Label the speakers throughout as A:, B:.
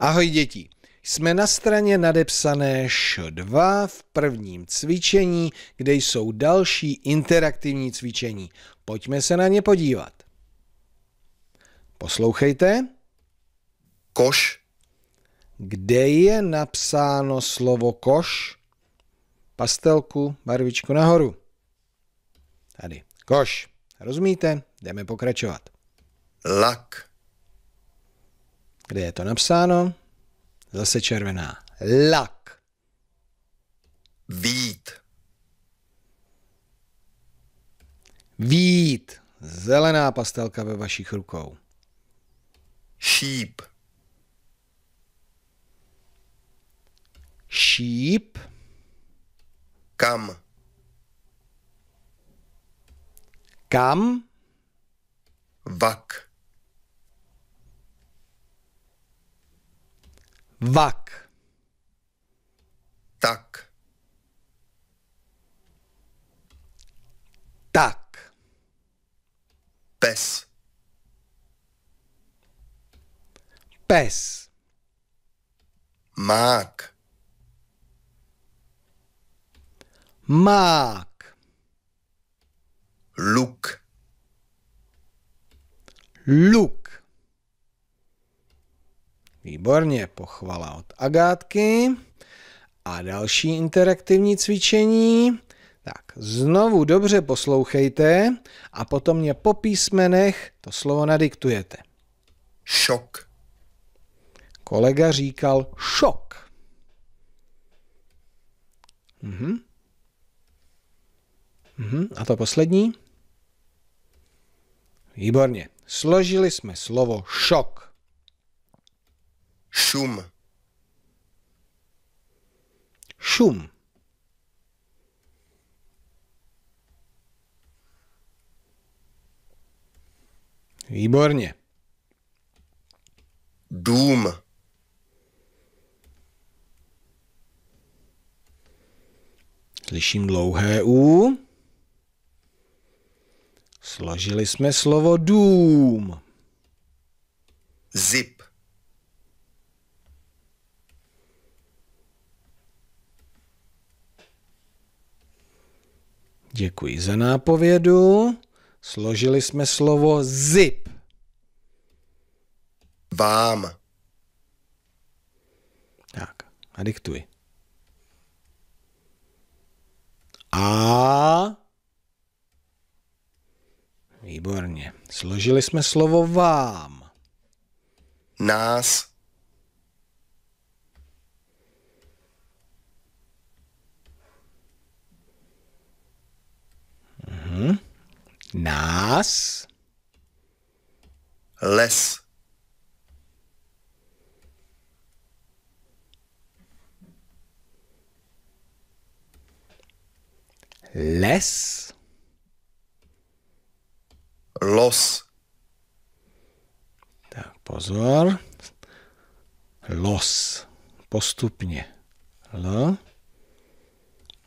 A: Ahoj děti, jsme na straně nadepsané š2 v prvním cvičení, kde jsou další interaktivní cvičení. Pojďme se na ně podívat. Poslouchejte. Koš. Kde je napsáno slovo koš? Pastelku, barvičku nahoru. Tady. Koš. Rozumíte? Jdeme pokračovat. Lak kde je to napsáno? Zase červená. Lak. Vít. Vít. Zelená pastelka ve vašich rukou. Šíp. Šíp. Kam. Kam. Vak. Vak. Tak. Tak. Pes. Pes. Mák. Mák. Luk. Luk. Výborně, pochvala od Agátky. A další interaktivní cvičení. Tak, znovu dobře poslouchejte a potom mě po písmenech to slovo nadiktujete. Šok. Kolega říkal šok. Mhm. Mhm. A to poslední? Výborně. Složili jsme slovo šok. Šum. Šum. Výborně. Dům. Slyším dlouhé U. Složili jsme slovo dům. Zip. Děkuji za nápovědu. Složili jsme slovo zip. Vám. Tak, a diktuj. A. Výborně. Složili jsme slovo vám. Nás. Nás. Les. Les. Los. Tak pozor. Los. Postupně. L.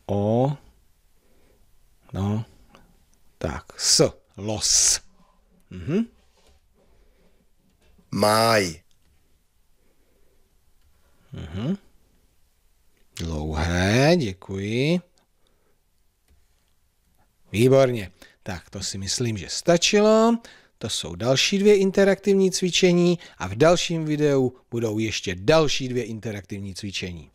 A: O. No. Tak, s, los. Mhm. Máj. Mhm. Dlouhé, děkuji. Výborně. Tak, to si myslím, že stačilo. To jsou další dvě interaktivní cvičení a v dalším videu budou ještě další dvě interaktivní cvičení.